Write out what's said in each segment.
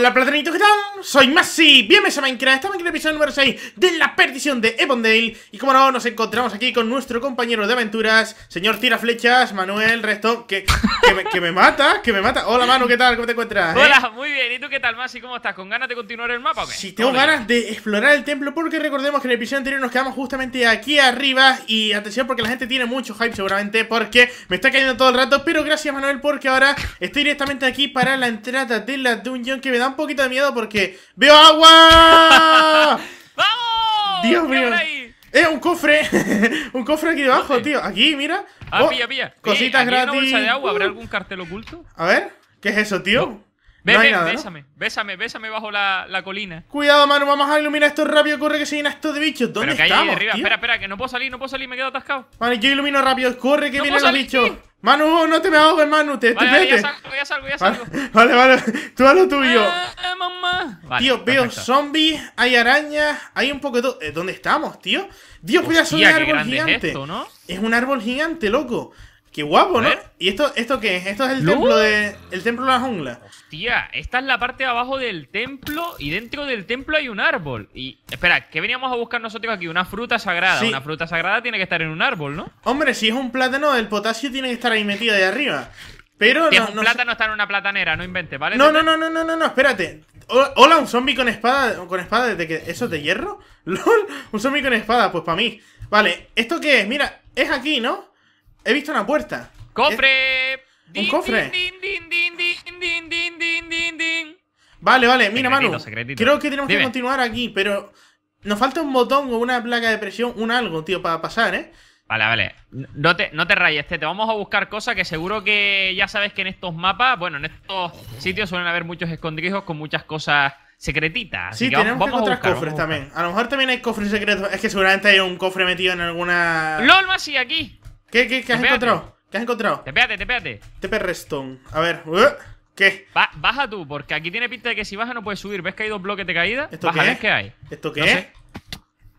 hola platanito, ¿qué tal? Soy Masi, bienvenidos a Minecraft, estamos en el episodio número 6 de la perdición de Evondale Y como no, nos encontramos aquí con nuestro compañero de aventuras, señor tira flechas, Manuel, resto, que, me, mata, que me mata Hola Manu, ¿qué tal? ¿Cómo te encuentras? Eh? Hola, muy bien, ¿y tú qué tal Masi? ¿Cómo estás? ¿Con ganas de continuar el mapa? Sí, tengo ganas de explorar el templo porque recordemos que en el episodio anterior nos quedamos justamente aquí arriba Y atención porque la gente tiene mucho hype seguramente porque me está cayendo todo el rato Pero gracias Manuel porque ahora estoy directamente aquí para la entrada de la dungeon que me da un poquito de miedo porque veo agua. ¡Vamos! Dios mío. ¡Eh, un cofre! un cofre aquí debajo, tío. Aquí, mira. Ah, oh, pilla, Cositas gratis. de agua. ¿Habrá algún cartel oculto? A ver, ¿qué es eso, tío? no bésame, bésame, bésame bajo la, la, colina. Cuidado, Manu. vamos a iluminar esto rápido, corre que se llena esto de bichos. ¿Dónde estamos, arriba, espera, espera, que no puedo salir, no puedo salir, me quedo atascado. Vale, yo ilumino rápido, corre que viene vienen los bichos. Manu, no te me ahogues, Manu, te, vale, vale, Ya salgo, ya salgo, Vale, vale, tú a lo tuyo. ¡Eh, eh mamá. tío, veo zombies, hay arañas, hay un poco de eh, ¿Dónde estamos, tío? Dios, cuidado, es un árbol gigante. ¿no? es un árbol gigante, loco. Qué guapo, ¿no? ¿Y esto, esto qué es? Esto es el templo de. El templo de la jungla. Hostia, esta es la parte de abajo del templo y dentro del templo hay un árbol. Y. Espera, ¿qué veníamos a buscar nosotros aquí? Una fruta sagrada. Una fruta sagrada tiene que estar en un árbol, ¿no? Hombre, si es un plátano, el potasio tiene que estar ahí metido de arriba. Pero no, es un plátano está en una platanera, no inventes, ¿vale? No, no, no, no, no, no, espérate. Hola, un zombie con espada. ¿Con espada desde que. ¿Eso es de hierro? ¿Lol? Un zombie con espada, pues para mí. Vale, ¿esto qué es? Mira, es aquí, ¿no? He visto una puerta. ¡Cofre! ¿Un cofre? vale, vale, mira, mano. Creo que tenemos que continuar aquí, pero nos falta un botón o una placa de presión, un algo, tío, para pasar, ¿eh? Vale, vale. No te, no te rayes, te, vamos a buscar cosas que seguro que ya sabes que en estos mapas, bueno, en estos sitios suelen haber muchos escondrijos con muchas cosas secretitas. Sí, tenemos cofres también. A, lo mejor también hay cofres secretos. Es que seguramente hay un cofre metido en alguna. ¡Lol, sí, aquí! ¿Qué, qué, qué has encontrado? ¿Qué has encontrado? te Te te este Redstone. A ver. ¿eh? ¿Qué? baja tú, porque aquí tiene pinta de que si baja no puedes subir. ¿Ves que hay dos bloques de caída? ¿Esto baja, qué? qué hay? ¿Esto qué? es?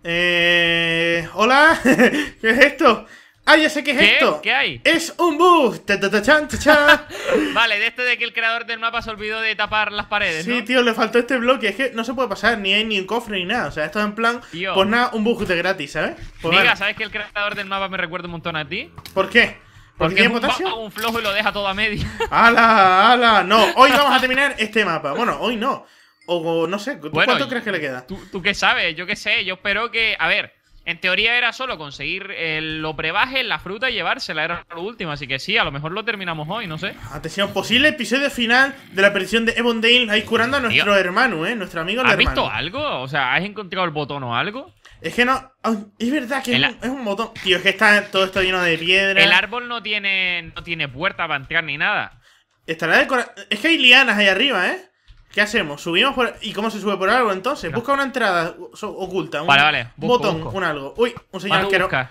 Eh... ¿Hola? ¿Qué es esto? ¡Ah, ya sé qué es esto! ¿Qué hay? ¡Es un bug! vale, de este de que el creador del mapa se olvidó de tapar las paredes. Sí, tío, le faltó este bloque. Es que no se puede pasar, ni hay ni un cofre ni nada. O sea, esto es en plan, pues nada, un bug de gratis, ¿sabes? Mira, pues ¿sabes que el creador del mapa me recuerda un montón a ti? ¿Por qué? Porque, un, flojo y lo deja todo a media. ¡Hala, hala! No, hoy vamos a terminar este mapa. Bueno, hoy no. O, no sé, ¿cuánto crees que le queda? ¿tú, ¿Tú qué sabes? Yo qué sé, yo espero que. A ver. En teoría era solo conseguir eh, lo prebaje, la fruta y llevársela, era lo último, así que sí, a lo mejor lo terminamos hoy, no sé. Atención, posible episodio final de la aparición de Evondale ahí curando a nuestro hermano, ¿eh? Nuestro amigo Hermano. ¿Has visto algo? O sea, ¿has encontrado el botón o algo? Es que no, es verdad que es, un, botón. Tío, es que está todo esto lleno de piedra. El árbol no tiene, no tiene puerta para entrar ni nada. Estará decorado. Es que hay lianas ahí arriba, ¿eh? ¿Qué hacemos? ¿Subimos por.? ¿Y cómo se sube por algo entonces? Busca una entrada oculta. Un vale, vale. Un botón, un algo. Uy, un señor arquero. ¡Ah!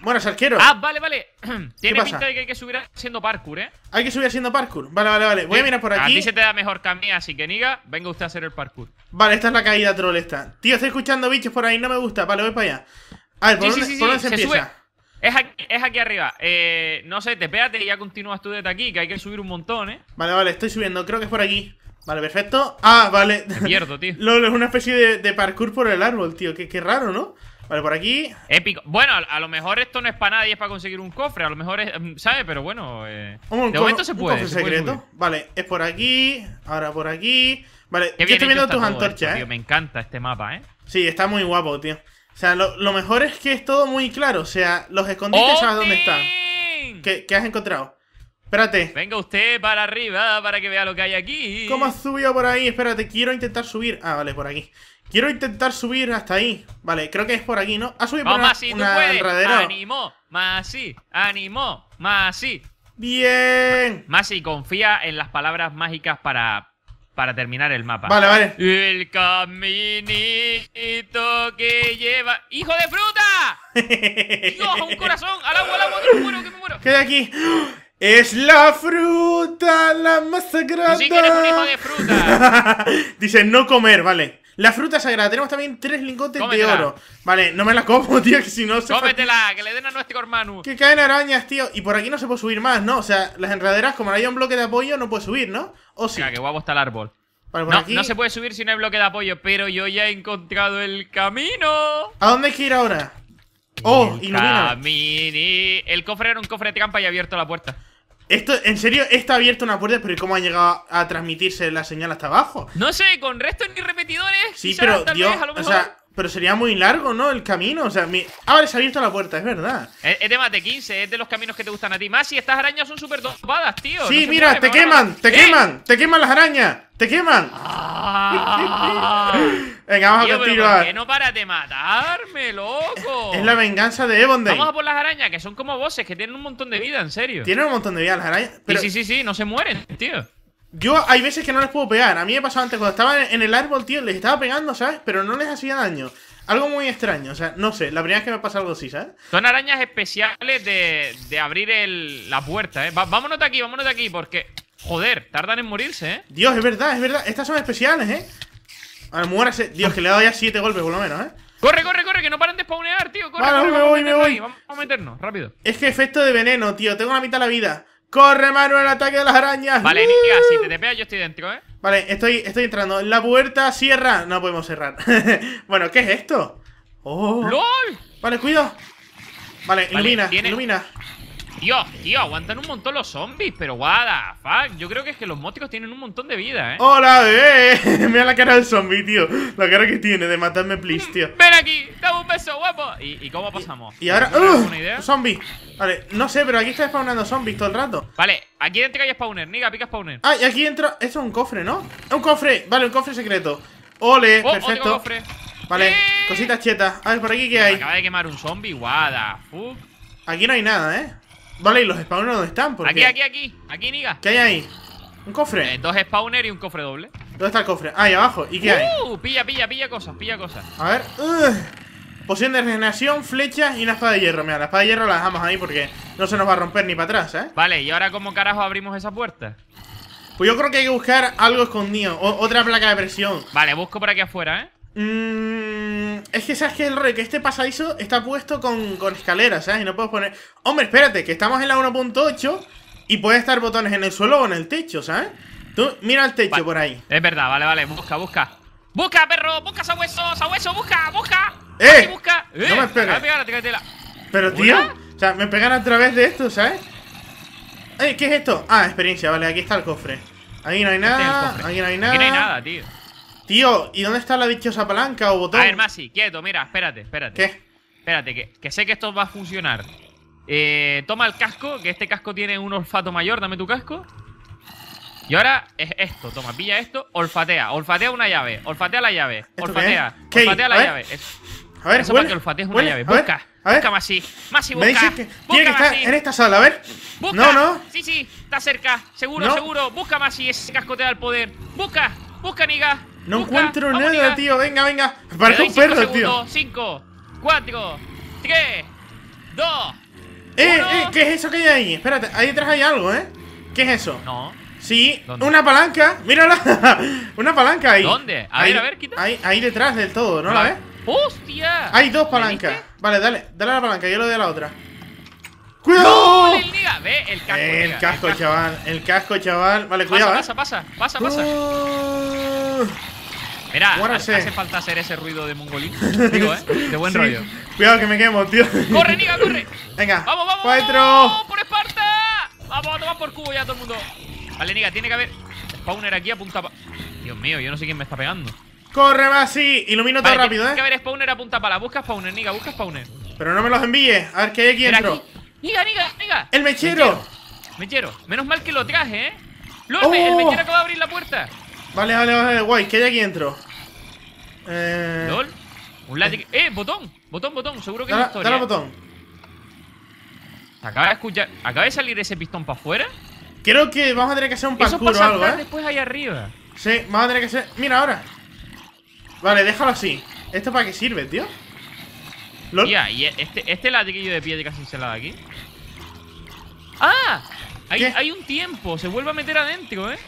Buenas, arquero. Ah, vale, vale. Tiene pinta de que hay que subir haciendo parkour, ¿eh? Hay que subir haciendo parkour. Vale, vale, vale. Voy a mirar por aquí. A se te da mejor camino, así que, niga, venga usted a hacer el parkour. Vale, esta es la caída troll esta. Tío, estoy escuchando bichos por ahí, no me gusta. Vale, voy para allá. A ver, ¿por sí, dónde, sí, se, empieza? Sube. Es aquí, es aquí, arriba. Eh, no sé, te pégate y ya continúas tú desde aquí, que hay que subir un montón, ¿eh? Vale, vale, estoy subiendo. Creo que es por aquí. Vale, perfecto. Ah, vale. Me tío. Lol, es una especie de, parkour por el árbol, tío. Qué, qué, raro, ¿no? Vale, por aquí. Épico. Bueno, a, lo mejor esto no es para nadie, es para conseguir un cofre. A lo mejor es. Mm, ¿Sabes? Pero bueno. Eh, de momento se puede. Un secreto. vale, es por aquí. Ahora por aquí. Vale, yo estoy viendo tus antorchas, eh. me encanta este mapa, eh. Sí, está muy guapo, tío. O sea, lo, mejor es que es todo muy claro. O sea, los escondites ¡Oh, sabes dónde están. ¿Qué, ¿Qué has encontrado? Espérate. Venga usted para arriba para que vea lo que hay aquí. ¿Cómo has subido por ahí? Espérate, quiero intentar subir. Ah, vale, por aquí. Quiero intentar subir hasta ahí. Vale, creo que es por aquí, ¿no? Ha subido por una, Masi, una tú puedes. Masi, animó, Masi. Bien. Masi, confía en las palabras mágicas para, para terminar el mapa. Vale, vale. El caminito que lleva... ¡Hijo de fruta! ¡Dios, un corazón! ¡Al agua, al agua! ¡Que me muero, que me muero! de aquí! Es la fruta la más sagrada. fruta. Dice no comer, vale. La fruta sagrada. Tenemos también tres lingotes de oro. Vale, no me la como, tío, que si no se. Cómetela, que le den a nuestro hermano. Que caen arañas, tío. Y por aquí no se puede subir más, ¿no? O sea, las enredaderas, como no hay un bloque de apoyo, no puede subir, ¿no? O sí. que guapo está el árbol. no, no se puede subir si no hay bloque de apoyo, pero yo ya he encontrado el camino. ¿A dónde hay que ir ahora? Oh, ilumina. El cofre era un cofre de trampa y ha abierto la puerta. Esto, en serio, está abierto una puerta, pero cómo ha llegado a transmitirse la señal hasta abajo? No sé, con restos ni repetidores. Sí, pero o sea, pero sería muy largo, ¿no? El camino. O sea, mi... ahora se ha abierto la puerta, es verdad. Es, de más 15, es de los caminos que te gustan a ti. Más si estas arañas son súper topadas, tío. Sí, mira, te queman, te queman, te queman las arañas, te queman. Ah. Venga, vamos a continuar. ¿por no para de matarme, loco? Es la venganza de Evonde. Vamos a por las arañas, que son como voces, que tienen un montón de vida, en serio. Tienen un montón de vida las arañas. sí, sí, sí, no se mueren, tío. Yo hay veces que no les puedo pegar. A mí me pasado antes cuando estaba en el árbol, tío, les estaba pegando, ¿sabes? Pero no les hacía daño. Algo muy extraño, o sea, no sé, la primera vez que me pasa algo así, ¿sabes? Son arañas especiales de, de abrir la puerta, ¿eh? vámonos de aquí, vámonos de aquí, porque, joder, tardan en morirse, ¿eh? Dios, es verdad, es verdad, estas son especiales, ¿eh? ver, muérase. Dios, que le he dado ya 7 golpes por lo menos, ¿eh? Corre, corre, corre, que no paran de spawnear, tío. Corre, me voy, me voy. Vamos a meternos, rápido. Es que efecto de veneno, tío. Tengo la mitad de la vida. ¡Corre, Manuel! ¡Ataque de las arañas! Vale, niña, si te, te ¡Uh! pega, yo estoy dentro, ¿eh? Vale, estoy, estoy entrando. La puerta cierra. No podemos cerrar. bueno, ¿qué es esto? ¡Oh! ¡LOL! Vale, cuidado. Vale, ilumina, ilumina. Dios, tío, aguantan un montón los zombies Pero guada, fuck Yo creo que es que los móticos tienen un montón de vida, eh ¡Hola, eh! Mira la cara del zombie, tío La cara que tiene de matarme, please, tío Ven aquí, dame un beso, guapo ¿Y, cómo pasamos? Y, ahora, uh, idea? zombie Vale, no sé, pero aquí está spawnando zombies todo el rato Vale, aquí dentro hay spawner, niga, pica spawner Ah, y aquí entra... Esto es un cofre, ¿no? ¡Es Un cofre, vale, un cofre secreto Ole, oh, perfecto cofre. Vale, ¡Eh! cositas chetas A ver, ¿por aquí qué hay? acaba de quemar un zombie, guada Fuck. Aquí no hay nada, ¿eh? Vale, ¿y los spawners dónde están? Porque... Aquí, aquí, aquí. Aquí, niga. ¿Qué hay ahí? ¿Un cofre? Eh, dos spawners y un cofre doble. ¿Dónde está el cofre? Ah, ahí abajo. ¿Y qué hay? Uh, pilla, pilla, pilla cosas, pilla cosas. A ver. Poción de regeneración, flechas y una espada de hierro. Mira, la espada de hierro la dejamos ahí porque no se nos va a romper ni para atrás, ¿eh? Vale, ¿y ahora cómo carajo abrimos esa puerta? Pues yo creo que hay que buscar algo escondido. O otra placa de presión. Vale, busco por aquí afuera, ¿eh? Mmm. es que sabes que el rey, que este pasadizo está puesto con, con escaleras, ¿sabes? Y no puedo poner. Hombre, espérate, que estamos en la 1.8 y puede estar botones en el suelo o en el techo, ¿sabes? Tú mira el techo por ahí. Es verdad, vale, vale, busca, busca. ¡Busca, perro! ¡Busca sabueso! ¡Sabueso! ¡Busca! ¡Busca! ¡Eh! busca. ¡Eh! No me eh, Pero tío, o sea, me pegan a través de esto, ¿sabes? Eh, ¿qué es esto? Ah, experiencia, vale, aquí está el cofre. Este aquí no hay nada, aquí no hay nada. Aquí no hay nada, tío. Tío, ¿y dónde está la dichosa palanca o botón? A ver, Masi, quieto, mira, espérate, espérate. ¿Qué? Espérate, que, sé que esto va a funcionar. Eh, toma el casco, que este casco tiene un olfato mayor, dame tu casco. Y ahora es esto, toma, pilla esto, olfatea, olfatea una llave, olfatea la llave, olfatea, olfatea la llave. a ver, eso huele, para que olfatees una llave, busca, a ver, busca Masi, Masi busca. Me dices en esta sala, a ver. no, no. Sí, sí, está cerca, seguro, seguro, busca Masi, ese casco te da el poder. Busca, busca, niga. No encuentro nada, tío. Venga, venga. Parece un perro, tío. 5, 4, 3, 2. Eh, eh, ¿qué es eso que hay ahí? Espérate, ahí detrás hay algo, ¿eh? ¿Qué es eso? No. Sí, una palanca. Mírala. una palanca ahí. ¿Dónde? A ver, a ver, quita. Ahí, ahí detrás del todo, ¿no, la ves? ¡Hostia! Hay dos palancas. Vale, dale, dale a la palanca, yo le doy a la otra. ¡Cuidado! el, Ve, el casco, chaval. El casco, chaval. Vale, cuidado. Pasa, ¿eh? pasa, pasa, pasa, oh. Mira, hace falta hacer ese ruido de mongolín. Digo, ¿eh? De buen rollo. Cuidado que me quemo, tío. ¡Corre, Niga, corre! Venga. ¡Vamos, vamos! ¡Cuatro! Vamos, ¡Por Esparta! ¡Vamos a tomar por cubo ya todo el mundo! Vale, Niga, tiene que haber spawner aquí apunta. punta... Dios mío, yo no sé quién me está pegando. ¡Corre, así! Ilumino tan rápido, ¿eh? Tiene que haber spawner apunta para pala. Busca spawner, Niga, busca spawner. Pero no me los envíes. A ver qué hay aquí dentro. ¡Niga, Niga, Niga! ¡El mechero! mechero! Menos mal que lo traje, ¿eh? Lope, ¡El ¡Oh! mechero acaba de abrir la puerta! Vale, vale, vale, guay, ¿qué hay aquí dentro? Eh, eh... ¡Eh! ¡Botón! ¡Botón, botón! Seguro que dale, es botón. Acaba de escuchar. ¿Acaba de salir ese pistón para afuera? Creo que vamos a tener que hacer un parkour o algo, ¿eh? después ahí arriba. Sí, vamos a tener que hacer. Mira ahora. Vale, déjalo así. ¿Esto para qué sirve, tío? ¿Lol? y este, este de piedra instalado aquí. ¡Ah! Hay, hay, un tiempo, se vuelve a meter adentro, ¿eh?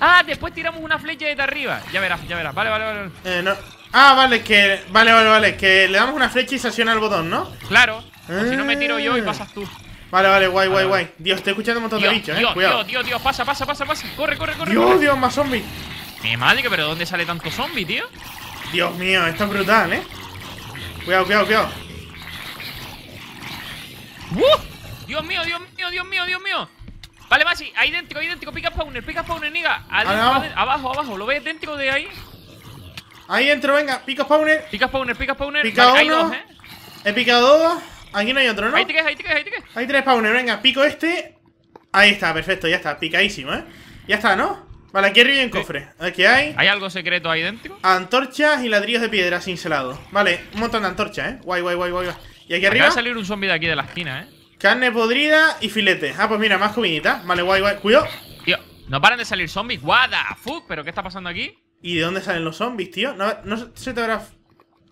Ah, después tiramos una flecha desde arriba. Ya verás, ya verás. Vale, vale, vale. Eh, no. Ah, vale, que. Vale, vale, vale. Que le damos una flecha y se acciona el botón, ¿no? Claro. Si no me tiro yo y eh. pasas tú. Vale, vale, guay, guay, guay. Dios, estoy escuchando un montón de bichos, eh. Dios, Cuidado. Dios, Dios, pasa, pasa, pasa, pasa. Corre, corre, corre. Dios, Dios, más zombies. Mi madre, pero ¿dónde sale tanto zombie, tío? Dios mío, esto es brutal, eh. Cuidado, cuidado, cuidado. ¡Uh! Dios mío, Dios mío, Dios mío, Dios mío. Vale, Masi, ahí dentro, ahí dentro, pica spawner, pica spawner, niga. abajo, abajo, lo ves dentro de ahí. Ahí dentro, venga, pica spawner. Pica spawner, pica spawner. Pica uno, ¿eh? he picado dos. Aquí no hay otro, ¿no? Ahí tres, ahí tres, te tres. Hay tres spawner, venga, pico este. Ahí está, perfecto, ya está, picadísimo, ¿eh? Ya está, ¿no? Vale, aquí arriba hay un cofre. Aquí hay. ¿Hay algo secreto ahí dentro? Antorchas y ladrillos de piedra cincelados. Vale, un montón de antorchas, ¿eh? Guay, guay, guay, guay. Y aquí arriba. Va a salir un zombie de aquí de la esquina, ¿eh? Carne podrida y filete. Ah, pues mira, más comidita. Vale, guay, guay. Cuidado. Tío, no paran de salir zombies. Guada, fuck? ¿Pero qué está pasando aquí? ¿Y de dónde salen los zombies, tío? ¿No, no se te habrá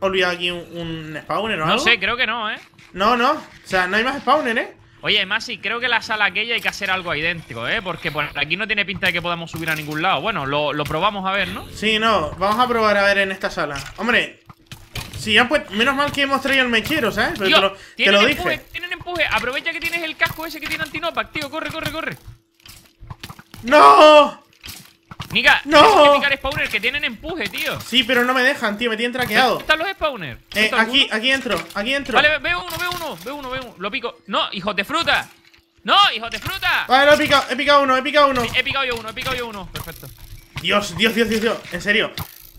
olvidado aquí un, spawner o algo? No sé, creo que no, ¿eh? No, no. O sea, no hay más spawner, ¿eh? Oye, sí, creo que la sala aquella hay que hacer algo idéntico, ¿eh? Porque aquí no tiene pinta de que podamos subir a ningún lado. Bueno, lo, lo probamos a ver, ¿no? Sí, no. Vamos a probar a ver en esta sala. Hombre, Sí, ya pues, menos mal que hemos traído el mechero, ¿sabes? Pero te lo, tienen empuje, Tienen empuje, aprovecha que tienes el casco ese que tiene Antinopac, tío. Corre, corre, corre. ¡No! Nica, no. que picar spawner que tienen empuje, tío. Sí, pero no me dejan, tío, me tienen traqueado. ¿Dónde están los spawners? Eh, aquí, aquí entro, aquí entro. Vale, veo uno, veo uno, veo uno, veo uno. Lo pico. No, hijos de fruta. No, hijos de fruta. Vale, lo he picado, he picado uno, he picado uno. He, picado yo uno, he picado yo uno. Perfecto. Dios, Dios, Dios, Dios, Dios. En serio.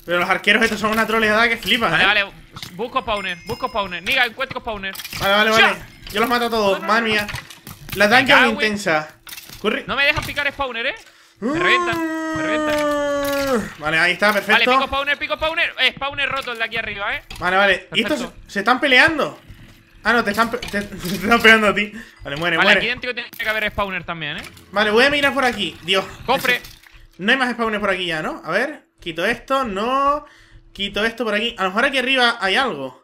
Pero los arqueros estos son una troleada que flipas, Vale, ¿eh? vale. Busco spawner, busco spawner. Niga, encuentro spawner. Vale, vale, vale. Yo los mato a todos, madre mía. La daño es intensa. No me dejan picar spawner, eh. Me reventan, Vale, ahí está, perfecto. Vale, pico spawner, pico spawner. Eh, spawner roto el de aquí arriba, eh. Vale, vale. ¿Y estos se están peleando? Ah, no, te están, te, están pegando a ti. Vale, muere, vale, muere. Aquí tiene que haber spawner también, eh. Vale, voy a mirar por aquí. Dios. No hay más spawner por aquí ya, ¿no? A ver, quito esto, no. Quito esto por aquí. A lo mejor aquí arriba hay algo.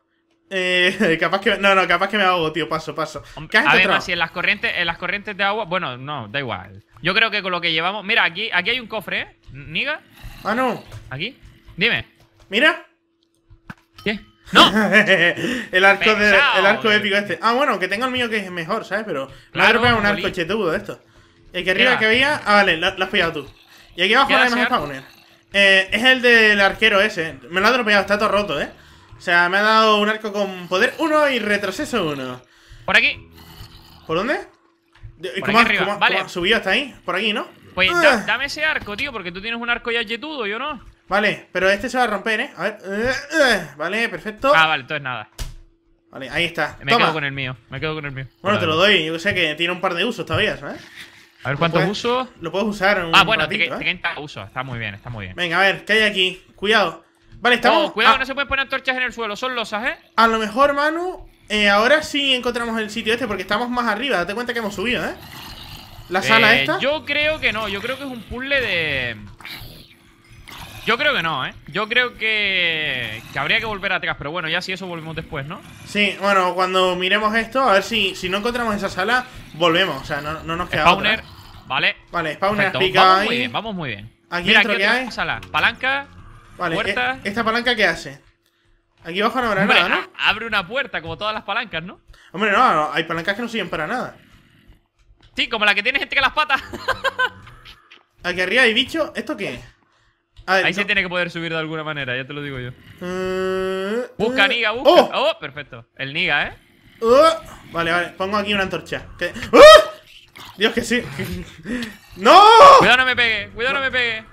Eh, capaz que... No, no, capaz que me ahogo, tío. Paso, paso. ¿Qué has Además, si en las, corrientes, en las corrientes de agua... Bueno, no, da igual. Yo creo que con lo que llevamos... Mira, aquí, aquí hay un cofre, ¿eh? ¿Niga? Ah, no. ¿Aquí? Dime. Mira. ¿Qué? ¡No! el, arco de, el arco eh. épico este. Ah, bueno, que tengo el mío que es mejor, ¿sabes? Pero claro, me un arco chetudo esto. El que arriba que había... Ah, vale, lo, has pillado tú. Y aquí abajo no hay más spawners. Eh, es el del arquero ese. Me lo ha atropellado, está todo roto, ¿eh? O sea, me ha dado un arco con poder 1 y retroceso 1. Por aquí. ¿Por dónde? Por ¿Cómo, aquí subido hasta ahí? Por aquí, ¿no? Pues ah. dame ese arco, tío, porque tú tienes un arco ya yetudo, yo no. Vale, pero este se va a romper, ¿eh? A ver. Eh, eh, vale, perfecto. Ah, vale, entonces nada. Vale, ahí está. Me Toma. quedo con el mío, me quedo con el mío. Bueno, te lo doy, yo sé que tiene un par de usos todavía, ¿sabes? A ver cuántos uso. Lo puedes usar en Ah, bueno, 30 ¿eh? usos. Está muy bien, está muy bien. Venga, a ver, ¿qué hay aquí? Cuidado. Vale, estamos. Oh, cuidado, no se pueden poner antorchas en el suelo, son losas, ¿eh? A lo mejor, Manu, eh, ahora sí encontramos el sitio este porque estamos más arriba. Date cuenta que hemos subido, ¿eh? La eh, sala esta. Yo creo que no, yo creo que es un puzzle de. Yo creo que no, ¿eh? Yo creo que, que habría que volver atrás, pero bueno, ya si eso volvemos después, ¿no? Sí, bueno, cuando miremos esto, a ver si, no encontramos esa sala, volvemos, o sea, no, no nos queda Vale. Vale, pica vamos Muy bien, vamos muy bien. Aquí Mira, aquí que hay. Palanca. Vale, puerta. E-, ¿Esta palanca qué hace? Aquí abajo no habrá nada, ¿no? Abre una puerta, como todas las palancas, ¿no? Hombre, no, hay palancas que no sirven para nada. Sí, como la que tiene gente que las patas. aquí arriba hay bicho. ¿Esto qué Ahí se tiene que poder subir de alguna manera, ya te lo digo yo. Eh, busca, eh, Niga, busca. Oh. oh. perfecto. El Niga, ¿eh? Uh, vale, vale, pongo aquí una antorcha. Que... ¡Uh! Dios que sí. ¡No! Cuidado, no me pegue. Cuidado, no me pegue.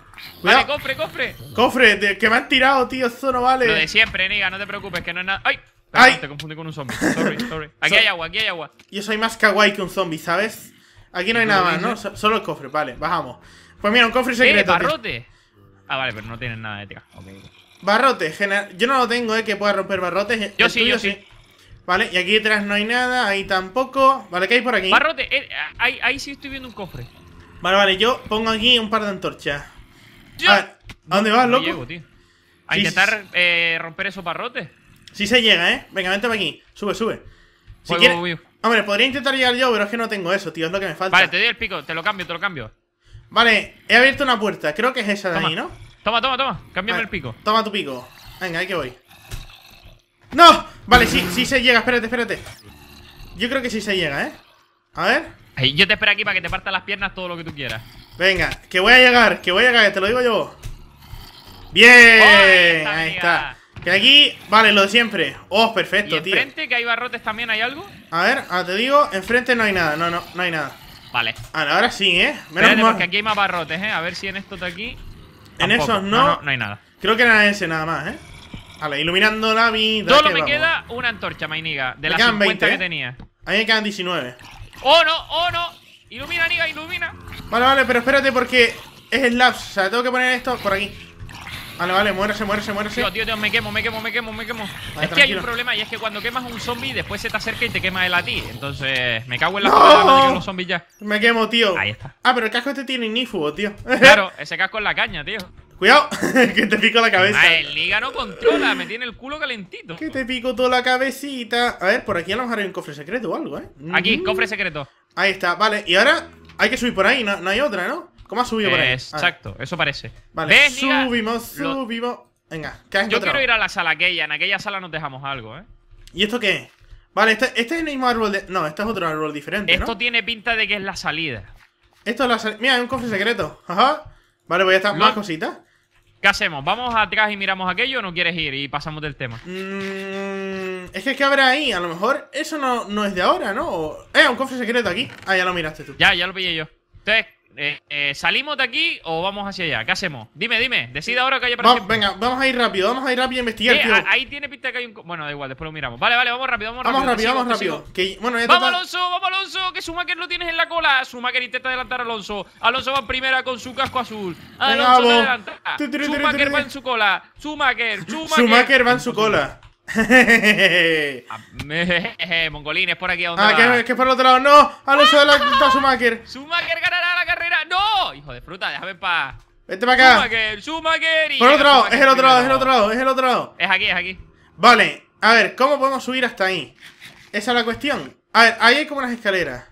Vale, cofre, cofre. Cofre, que me han tirado, tío. Eso no vale. Lo de siempre, Niga, no te preocupes, que no es nada. ¡Ay! ¡Ay! Te confundí con un zombie. Sorry, sorry. Aquí hay agua, aquí hay agua. Yo soy más kawaii que un zombie, ¿sabes? Aquí no hay nada más, ¿no? solo el cofre, vale, bajamos. Pues mira, un cofre secreto. ¡Eh, barrote! Ah, vale, pero no tienen nada de tira. Okay. Barrote, yo no lo tengo, eh, que pueda romper barrotes. Yo sí, yo sí. Vale, y aquí detrás no hay nada, ahí tampoco. Vale, ¿qué hay por aquí? Parrote, eh, ahí, sí estoy viendo un cofre. Vale, vale, yo pongo aquí un par de antorchas. Ah, A, dónde vas, loco? A intentar eh, romper esos parrotes Sí se llega, ¿eh? Venga, vente para aquí. Sube, sube. Si Hombre, podría intentar llegar yo, pero es que no tengo eso, tío. Es lo que me falta. Vale, te doy el pico. Te lo cambio, te lo cambio. Vale, he abierto una puerta. Creo que es esa de ahí, ¿no? Toma, toma, toma. Cámbiame el pico. Toma tu pico. Venga, ahí que voy. ¡No! Vale, sí, sí se llega, espérate, espérate Yo creo que sí se llega, ¿eh? A ver Yo te espero aquí para que te partan las piernas todo lo que tú quieras Venga, que voy a llegar, que voy a llegar, te lo digo yo ¡Bien! Ahí está que aquí, vale, lo de siempre. Oh, perfecto, ¿Y enfrente, tío. que hay barrotes también, hay algo? A ver, ahora te digo, enfrente no hay nada, no, no, no hay nada. Vale. Ahora, ahora sí, ¿eh? Menos Espérate, porque aquí hay más barrotes, ¿eh? A ver si en esto de aquí... En esos no. No, no. no, hay nada. Creo que era ese nada más, ¿eh? Vale, iluminando la vida. Solo me queda una antorcha, mainiga. De las 50 que tenía. ¿eh? A mí me quedan 19. ¡Oh no! ¡Oh no! Ilumina, niga, ilumina. Vale, vale, pero espérate porque es el lapse. O sea, tengo que poner esto por aquí. Vale, vale, muérese, muérese, muérese. Tío, tío, tío, me quemo, me quemo, me quemo, me quemo. es que hay un problema y es que cuando quemas un zombie, después se te acerca y te quema él a ti. Entonces, me cago en la puta madre los zombies ya. Me quemo, tío. Ahí está. Ah, pero el casco este tiene nífugo, tío. Claro, ese casco es la caña, tío. Cuidado, que te pico la cabeza. Ah, el liga no controla, me tiene el culo calentito. Que te pico toda la cabecita. A ver, por aquí a lo mejor hay un cofre secreto o algo, ¿eh? Aquí, mm. cofre secreto. Ahí está, vale. Y ahora hay que subir por ahí, no, no hay otra, ¿no? ¿Cómo has subido por ahí? Exacto, eso parece. Vale, subimos, subimos. Venga, ¿qué has Yo quiero ir a la sala aquella, en aquella sala nos dejamos algo, ¿eh? ¿Y esto qué es? Vale, este, este es el mismo árbol de... No, este es otro árbol diferente, Esto tiene pinta de que es la salida. Esto es la salida... Mira, hay un cofre secreto. Ajá. Vale, voy a estar Más cositas. ¿Qué hacemos? ¿Vamos atrás y miramos aquello o no quieres ir y pasamos del tema? Mmm... es que que habrá ahí? A lo mejor eso no, no es de ahora, ¿no? eh, un cofre secreto aquí. Ah, ya lo miraste tú. Ya, ya lo pillé yo. Te... Eh, eh, ¿Salimos de aquí o vamos hacia allá? ¿Qué hacemos? Dime, dime. Decida ahora que haya para. Venga, vamos a ir rápido, vamos a ir rápido a investigar, eh, ahí tiene pinta que hay un. Bueno, da igual, después lo miramos. Vale, vale, vamos rápido, vamos rápido. Vamos rápido, vamos rápido. vamos, Alonso, vamos, Alonso, que Sumaker lo tienes en la cola. Sumaker intenta adelantar a Alonso. Alonso va en primera con su casco azul. Alonso adelanta. Sumaker va en su cola. Sumaker, Sumaker. Sumaker va en su cola. Mongolín, es por aquí a donde Ah, que, es por el otro lado. ¡No! uso de la ah, está Schumacher! ¡Schumacher ganará la carrera! ¡No! Hijo de fruta, déjame pa. paz. Vete para acá. Schumacher, Schumacher. Por el otro lado, es el otro lado, es el otro lado, es el otro lado. Es aquí, es aquí. Vale, a ver, ¿cómo podemos subir hasta ahí? Esa es la cuestión. A ver, ahí hay como unas escaleras.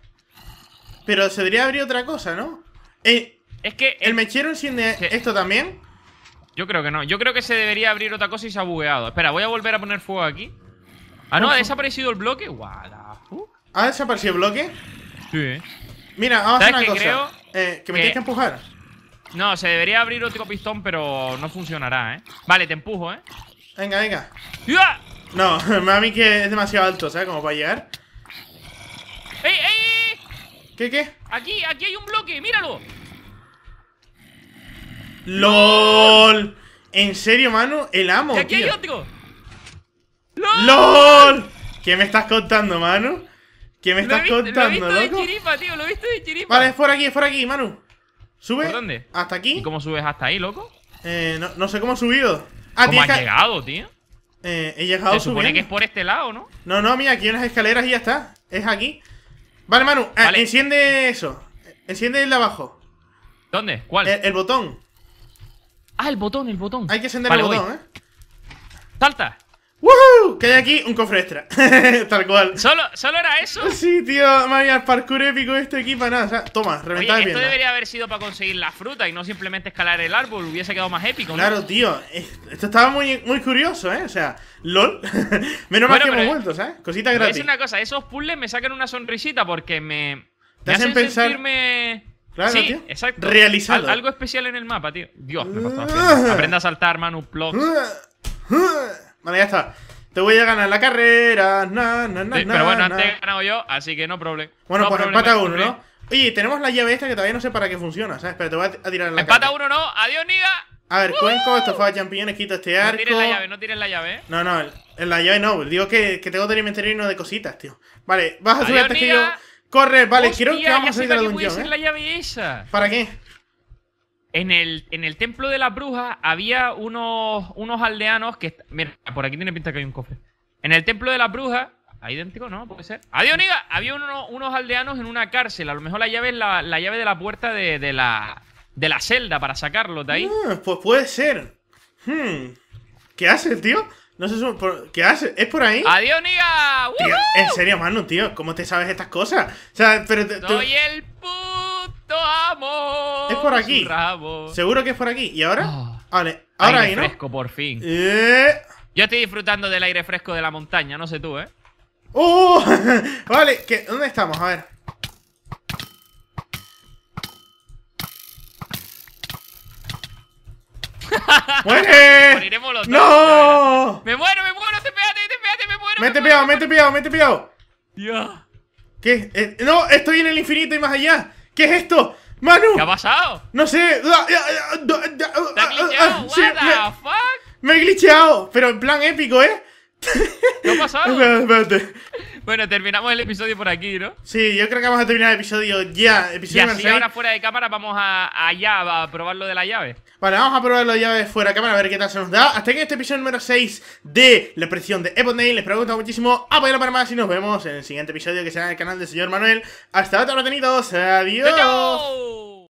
Pero se debería abrir otra cosa, ¿no? Eh, es que. El, mechero enciende esto también yo creo que no. Yo creo que se debería abrir otra cosa y se ha bugueado. Espera, voy a volver a poner fuego aquí. Ah, no, ha desaparecido el bloque. What ¿Ha desaparecido el bloque? Sí. Mira, vamos a hacer una cosa. Eh, que me tienes que empujar. No, se debería abrir otro pistón, pero no funcionará, ¿eh? Vale, te empujo, ¿eh? Venga, venga. ¡Ya! No, mami que es demasiado alto, ¿sabes? Como para llegar. ¡Ey, ey! ¿Qué, qué? Aquí, aquí hay un bloque, míralo. ¡LOL! En serio, mano, el amo. ¡Que aquí hay otro! ¡LOL! ¿Qué me estás contando, mano? ¿Qué me estás contando, loco? Lo he visto de chiripa, tío, lo he visto de chiripa. Vale, es por aquí, es por aquí, Manu. ¿Sube? dónde? ¿Hasta aquí? ¿Y cómo subes hasta ahí, loco? Eh, no, sé cómo he subido. Ah, ¿Cómo has llegado, tío? Eh, he llegado Se supone que es por este lado, ¿no? No, no, mira, aquí hay unas escaleras y ya está. Es aquí. Vale, Manu, eh, enciende eso. Enciende el de abajo. ¿Dónde? ¿Cuál? el botón. Ah, el botón, el botón. Hay que encender el botón, ¿eh? ¡Salta! ¡Woohoo! Que hay aquí un cofre extra. Tal cual. ¿Solo, ¿Solo era eso? Sí, tío. María, el parkour épico este aquí para nada. O sea, toma, reventar bien. Esto debería haber sido para conseguir la fruta y no simplemente escalar el árbol. Hubiese quedado más épico. ¿no? Claro, tío. Esto estaba muy, muy curioso, ¿eh? O sea, LOL. Menos mal que hemos vuelto, ¿sabes? Cositas gratis. Es una cosa, esos puzzles me sacan una sonrisita porque me. Te hacen, pensar. Sentirme Claro, tío. exacto. Realizado. algo especial en el mapa, tío. Dios, me costó ah. Aprenda a saltar, Manu, plot. Ah. Ah. Vale, ya está. Te voy a ganar la carrera. Na, na, na, pero bueno, antes he ganado yo, así que no problema. Bueno, pues problem, empata uno, ¿no? Oye, tenemos la llave esta que todavía no sé para qué funciona, ¿sabes? Pero te voy a tirar en la Empata Pata uno, ¿no? Adiós, niga. A ver, esto cuenco, a champiñones, quito este arco. No tires la llave, no tires la llave, eh. No, no, en la llave no. Digo que, que tengo que de de cositas, tío. Vale, vas a subir antes que yo... Corre, vale, quiero que vamos a ir a ¿eh? la ¿Para qué? En el, en el templo de la bruja había unos, unos aldeanos que. Mira, por aquí tiene pinta que hay un cofre. En el templo de bruja, bruja Idéntico, ¿no? Puede ser. ¡Adiós, niga! Había unos aldeanos en una cárcel. A lo mejor la llave es la, llave de la puerta de, la, de la celda para sacarlo de ahí. Ah, pues puede ser. Hmm. ¿Qué haces, tío? No sé por... ¿Qué haces? ¿Es por ahí? ¡Adiós, niga! en serio, Manu, tío, ¿cómo te sabes estas cosas? O sea, pero... Soy el puto amo. Es por aquí. Seguro que es por aquí. ¿Y ahora? Ah. vale, ahora aire fresco, por fin. Eh. Yo estoy disfrutando del aire fresco de la montaña, no sé tú, ¿eh? ¡Uh! vale, ¿dónde estamos? A ver. ¡Muere! ¡No! Mete pegado, mete pegado, mete pegado. Ya. ¿Qué? Eh, no, estoy en el infinito y más allá. ¿Qué es esto? ¡Manu! ¿Qué ha pasado? No sé. Me he glitchado, pero en plan épico, ¿eh? ¿No Bueno, terminamos el episodio por aquí, ¿no? Sí, yo creo que vamos a terminar el episodio ya. Episodio y así ahora fuera de cámara vamos a, allá a probar lo de la llave. Vale, vamos a probar lo de llave fuera de cámara, a ver qué tal se nos da. Hasta aquí este episodio número 6 de la presión de Eponail. Les pregunto muchísimo, apoyarlo para más y nos vemos en el siguiente episodio que será en el canal del señor Manuel. Hasta otro tenidos. Adiós.